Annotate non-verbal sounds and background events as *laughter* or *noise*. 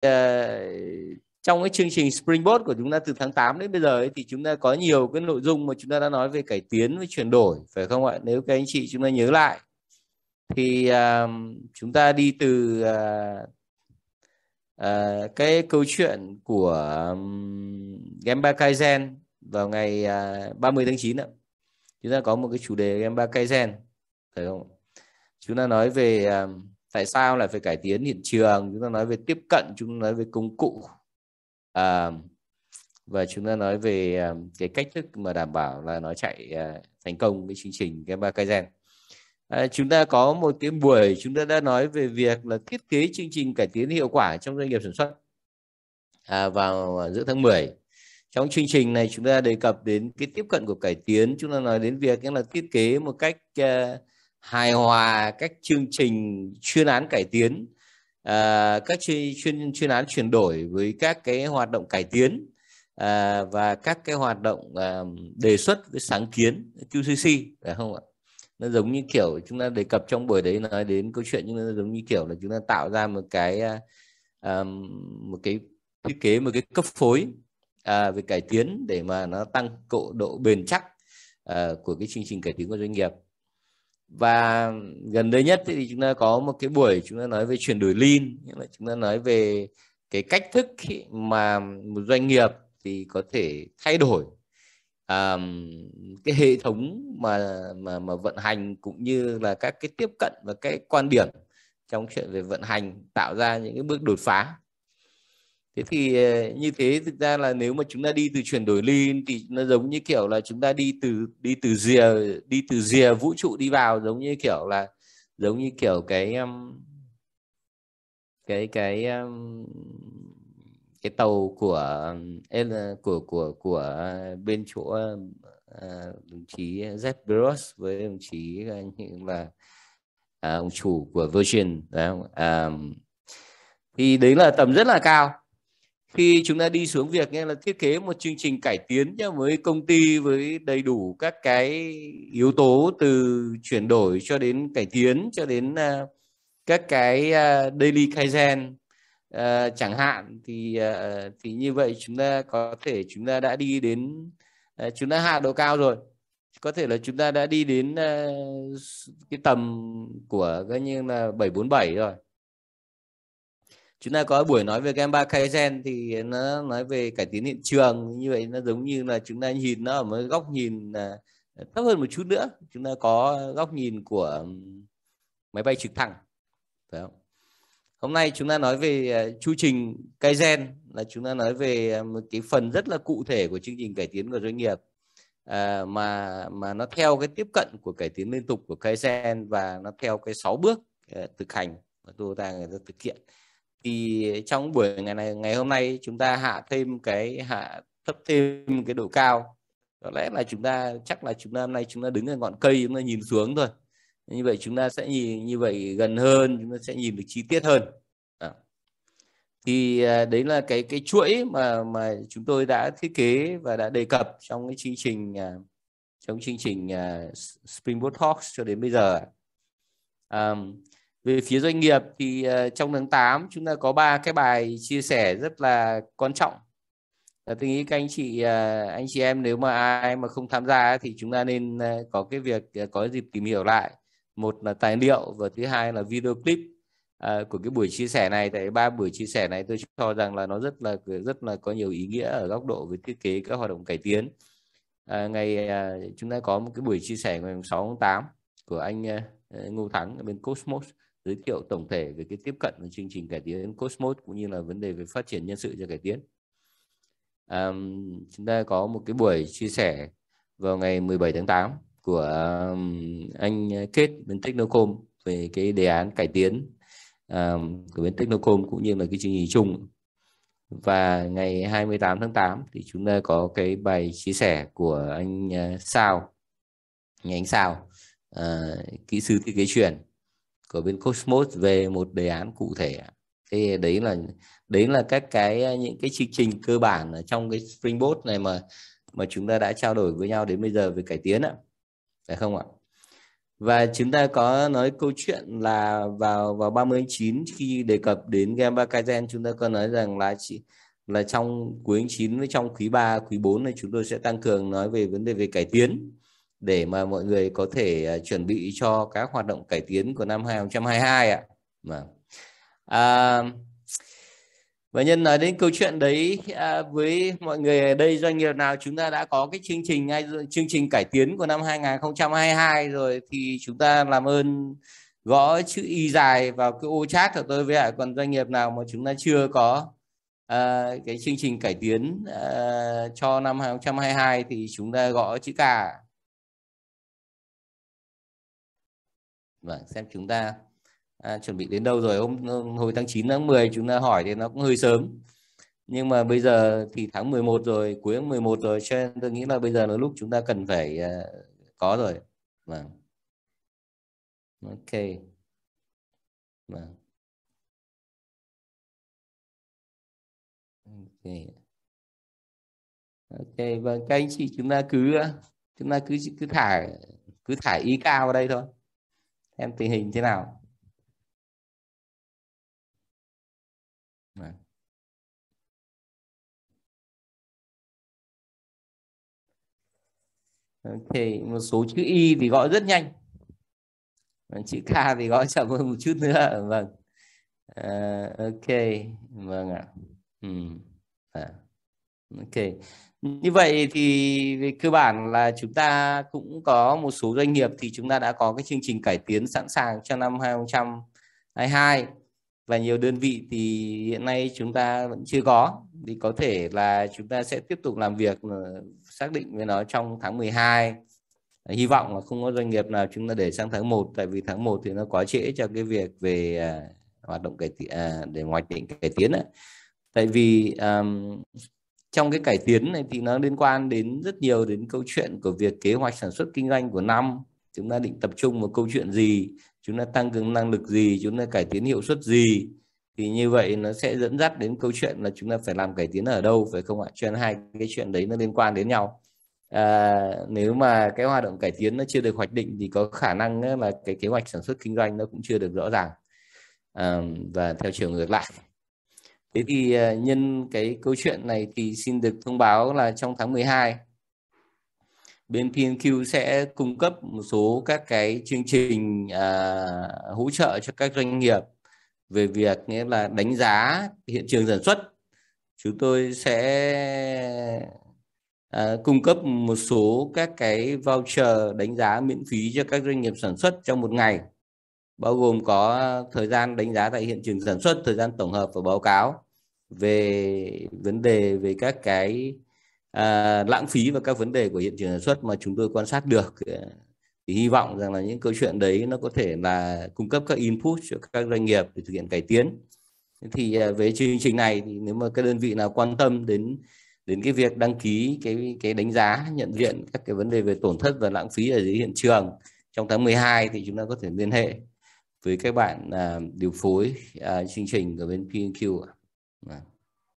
Ờ, trong cái chương trình Springboard của chúng ta từ tháng 8 đến bây giờ ấy, thì chúng ta có nhiều cái nội dung mà chúng ta đã nói về cải tiến với chuyển đổi phải không ạ nếu các anh chị chúng ta nhớ lại thì uh, chúng ta đi từ uh, uh, cái câu chuyện của um, Gemba Kaizen vào ngày uh, 30 tháng 9 ạ chúng ta có một cái chủ đề Gemba Kaizen phải không chúng ta nói về uh, tại sao lại phải cải tiến hiện trường chúng ta nói về tiếp cận chúng ta nói về công cụ à, và chúng ta nói về à, cái cách thức mà đảm bảo là nó chạy à, thành công cái chương trình cái ba Kaizen à, chúng ta có một cái buổi chúng ta đã nói về việc là thiết kế chương trình cải tiến hiệu quả trong doanh nghiệp sản xuất à, vào giữa tháng 10 trong chương trình này chúng ta đề cập đến cái tiếp cận của cải tiến chúng ta nói đến việc là thiết kế một cách uh, hài hòa các chương trình chuyên án cải tiến à, các chuyên, chuyên chuyên án chuyển đổi với các cái hoạt động cải tiến à, và các cái hoạt động à, đề xuất với sáng kiến QCC phải không ạ nó giống như kiểu chúng ta đề cập trong buổi đấy nói đến câu chuyện nhưng nó giống như kiểu là chúng ta tạo ra một cái à, một cái thiết kế một cái cấp phối à, về cải tiến để mà nó tăng độ độ bền chắc à, của cái chương trình cải tiến của doanh nghiệp và gần đây nhất thì chúng ta có một cái buổi chúng ta nói về chuyển đổi lean nghĩa là chúng ta nói về cái cách thức mà một doanh nghiệp thì có thể thay đổi um, cái hệ thống mà mà mà vận hành cũng như là các cái tiếp cận và cái quan điểm trong chuyện về vận hành tạo ra những cái bước đột phá thế thì ờ, như thế thực ra là nếu mà chúng ta đi từ chuyển đổi lin thì nó giống như kiểu là chúng ta đi từ đi từ rìa đi từ rìa vũ trụ đi vào giống như kiểu là giống như kiểu cái cái cái cái tàu của của của của bên chỗ ờ, đồng chí z Bezos với đồng chí ờ, như là ông chủ của Virgin đấy không? thì đấy là tầm rất là cao khi chúng ta đi xuống việc nghe là thiết kế một chương trình cải tiến nhá, với công ty với đầy đủ các cái yếu tố từ chuyển đổi cho đến cải tiến cho đến uh, các cái uh, daily kaizen uh, chẳng hạn thì uh, thì như vậy chúng ta có thể chúng ta đã đi đến uh, chúng ta hạ độ cao rồi có thể là chúng ta đã đi đến uh, cái tầm của coi như là 747 rồi chúng ta có buổi nói về gamma kaizen thì nó nói về cải tiến hiện trường như vậy nó giống như là chúng ta nhìn nó ở một góc nhìn à, thấp hơn một chút nữa chúng ta có góc nhìn của máy bay trực thăng phải không hôm nay chúng ta nói về à, chu trình kaizen là chúng ta nói về à, một cái phần rất là cụ thể của chương trình cải tiến của doanh nghiệp à, mà mà nó theo cái tiếp cận của cải tiến liên tục của kaizen và nó theo cái sáu bước thực hành mà tôi ta người ta thực hiện thì trong buổi ngày này ngày hôm nay chúng ta hạ thêm cái hạ thấp thêm cái độ cao có lẽ là chúng ta chắc là chúng ta hôm nay chúng ta đứng ở ngọn cây chúng ta nhìn xuống thôi như vậy chúng ta sẽ nhìn như vậy gần hơn chúng ta sẽ nhìn được chi tiết hơn à. thì đấy là cái cái chuỗi mà mà chúng tôi đã thiết kế và đã đề cập trong cái chương trình à, trong chương trình à, Springboard Talks cho đến bây giờ à, về phía doanh nghiệp thì ờ, trong tháng 8 chúng ta có ba cái bài chia sẻ rất là quan trọng tôi nghĩ các anh chị ờ, anh chị em nếu mà ai mà không tham gia thì chúng ta nên ờ, có cái việc có dịp tìm hiểu lại một là tài liệu và thứ hai là video clip của cái buổi chia sẻ này tại ba buổi chia sẻ này tôi cho rằng là nó rất là rất là có nhiều ý nghĩa ở góc độ về thiết kế các hoạt động cải tiến à, ngày chúng ta có một cái buổi chia sẻ ngày 6 tháng 8 của anh Ngô Thắng ở bên Cosmos giới thiệu tổng thể về cái tiếp cận của chương trình cải tiến Cosmos cũng như là vấn đề về phát triển nhân sự cho cải tiến. À, chúng ta có một cái buổi chia sẻ vào ngày 17 tháng 8 của anh Kết bên Technocom về cái đề án cải tiến của bên Technocom cũng như là cái chương trình chung và ngày 28 tháng 8 thì chúng ta có cái bài chia sẻ của anh ờ, Sao nhà anh Sao ờ, kỹ sư thiết kế chuyển của bên Cosmos về một đề án cụ thể Thế đấy là đấy là các cái à, những cái chương trình cơ bản ở trong cái Springboard này mà mà chúng ta đã trao đổi với nhau đến bây giờ về cải tiến ạ phải không ạ và chúng ta có nói câu chuyện là vào vào 30 tháng 9 khi đề cập đến Gemba Kaizen chúng ta có nói rằng là chỉ là trong cuối tháng 9 với trong quý 3, quý 4 này chúng tôi sẽ tăng cường nói về vấn đề về cải tiến để mà mọi người có thể à, chuẩn bị cho các hoạt động cải tiến của năm 2022 ạ. Mà. Vâng. À, và nhân nói đến câu chuyện đấy à, với mọi người ở đây doanh nghiệp nào chúng ta đã có cái chương trình chương trình cải tiến của năm 2022 rồi thì chúng ta làm ơn gõ chữ y dài vào cái ô chat của tôi với ạ còn doanh nghiệp nào mà chúng ta chưa có à, cái chương trình cải tiến à, cho năm 2022 thì chúng ta gõ chữ cả Vâng, xem chúng ta à, chuẩn bị đến đâu rồi hôm hồi tháng 9 tháng 10 chúng ta hỏi thì nó cũng hơi sớm nhưng mà bây giờ thì tháng 11 rồi cuối tháng 11 rồi cho nên tôi nghĩ là bây giờ là lúc chúng ta cần phải à, có rồi vâng ok vâng ok ok vâng các anh chị chúng ta cứ chúng ta cứ cứ thả cứ thả ý cao vào đây thôi em tình hình thế nào Đấy. thì một số chữ y thì gọi rất nhanh chữ k thì gọi chậm hơn *laughs* một chút nữa vâng à, ok vâng ạ ừ. à. ok như vậy thì về cơ bản là chúng ta cũng có một số doanh nghiệp thì chúng ta đã có cái chương trình cải tiến sẵn sàng cho năm 2022 và nhiều đơn vị thì hiện nay chúng ta vẫn chưa có thì có thể là chúng ta sẽ tiếp tục làm việc ờ, xác định với nó trong tháng 12 hy vọng là không có doanh nghiệp nào chúng ta để sang tháng 1 tại vì tháng 1 thì nó quá trễ cho cái việc về ờ, hoạt động cải tiến ờ, để hoạch định cải tiến ấy. tại vì um, trong cái cải tiến này thì nó liên quan đến rất nhiều đến câu chuyện của việc kế hoạch sản xuất kinh doanh của năm chúng ta định tập trung vào câu chuyện gì chúng ta tăng cường năng lực gì chúng ta cải tiến hiệu suất gì thì như vậy nó sẽ dẫn dắt đến câu chuyện là chúng ta phải làm cải tiến ở đâu phải không ạ chuyện hai cái chuyện đấy nó liên quan đến nhau à, nếu mà cái hoạt động cải tiến nó chưa được hoạch định thì có khả năng là cái kế hoạch sản xuất kinh doanh nó cũng chưa được rõ ràng à, và theo chiều ngược lại Thế thì ờ, nhân cái câu chuyện này thì xin được thông báo là trong tháng 12 bên PNQ sẽ cung cấp một số các cái chương trình à, hỗ trợ cho các doanh nghiệp về việc nghĩa là đánh giá hiện trường sản xuất. Chúng tôi sẽ à, cung cấp một số các cái voucher đánh giá miễn phí cho các doanh nghiệp sản xuất trong một ngày bao gồm có thời gian đánh giá tại hiện trường sản xuất thời gian tổng hợp và báo cáo về vấn đề về các cái à, lãng phí và các vấn đề của hiện trường sản xuất mà chúng tôi quan sát được thì hy vọng rằng là những câu chuyện đấy nó có thể là cung cấp các input cho các doanh nghiệp để thực hiện cải tiến thì à, về chương trình này thì nếu mà các đơn vị nào quan tâm đến đến cái việc đăng ký cái cái đánh giá nhận diện các cái vấn đề về tổn thất và lãng phí ở dưới hiện trường trong tháng 12 thì chúng ta có thể liên hệ với các bạn à, điều phối à, chương trình ở bên PNQ ạ. À.